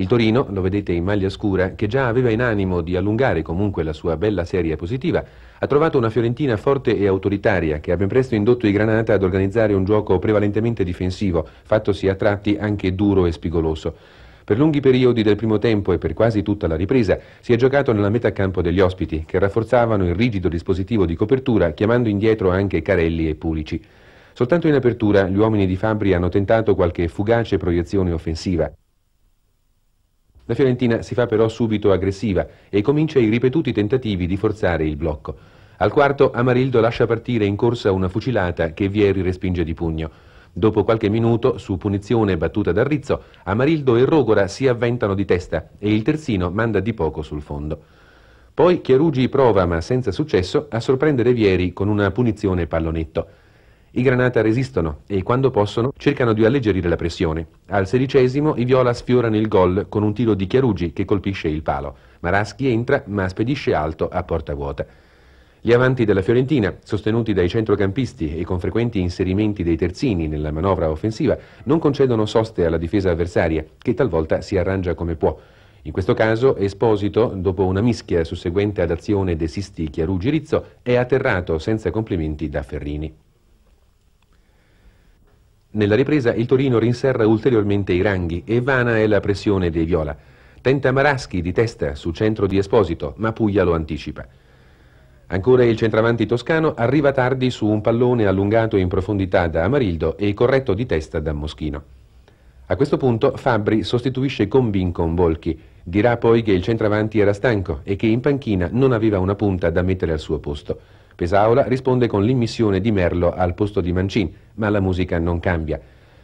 Il Torino, lo vedete in maglia scura, che già aveva in animo di allungare comunque la sua bella serie positiva, ha trovato una Fiorentina forte e autoritaria che ha ben presto indotto i Granata ad organizzare un gioco prevalentemente difensivo, fattosi a tratti anche duro e spigoloso. Per lunghi periodi del primo tempo e per quasi tutta la ripresa si è giocato nella metà campo degli ospiti, che rafforzavano il rigido dispositivo di copertura, chiamando indietro anche Carelli e Pulici. Soltanto in apertura gli uomini di Fabri hanno tentato qualche fugace proiezione offensiva. La Fiorentina si fa però subito aggressiva e comincia i ripetuti tentativi di forzare il blocco. Al quarto Amarildo lascia partire in corsa una fucilata che Vieri respinge di pugno. Dopo qualche minuto, su punizione battuta da Rizzo, Amarildo e Rogora si avventano di testa e il terzino manda di poco sul fondo. Poi Chiarugi prova, ma senza successo, a sorprendere Vieri con una punizione pallonetto. I granata resistono e quando possono cercano di alleggerire la pressione. Al sedicesimo i viola sfiorano il gol con un tiro di Chiarugi che colpisce il palo. Maraschi entra ma spedisce alto a porta vuota. Gli avanti della Fiorentina, sostenuti dai centrocampisti e con frequenti inserimenti dei terzini nella manovra offensiva, non concedono soste alla difesa avversaria, che talvolta si arrangia come può. In questo caso Esposito, dopo una mischia susseguente ad azione desisti chiarugi Rizzo, è atterrato senza complimenti da Ferrini. Nella ripresa il Torino rinserra ulteriormente i ranghi e vana è la pressione dei Viola. Tenta Maraschi di testa su centro di Esposito, ma Puglia lo anticipa. Ancora il centravanti toscano arriva tardi su un pallone allungato in profondità da Amarildo e corretto di testa da Moschino. A questo punto Fabri sostituisce Combin con Volchi, dirà poi che il centravanti era stanco e che in panchina non aveva una punta da mettere al suo posto. Pesaola risponde con l'immissione di Merlo al posto di Mancini, ma la musica non cambia.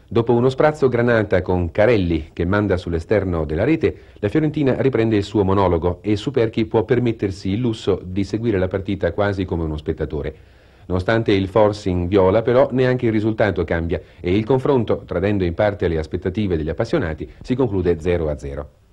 Dopo uno sprazzo granata con Carelli che manda sull'esterno della rete, la Fiorentina riprende il suo monologo e Superchi può permettersi il lusso di seguire la partita quasi come uno spettatore. Nonostante il forcing viola, però, neanche il risultato cambia e il confronto, tradendo in parte le aspettative degli appassionati, si conclude 0-0. a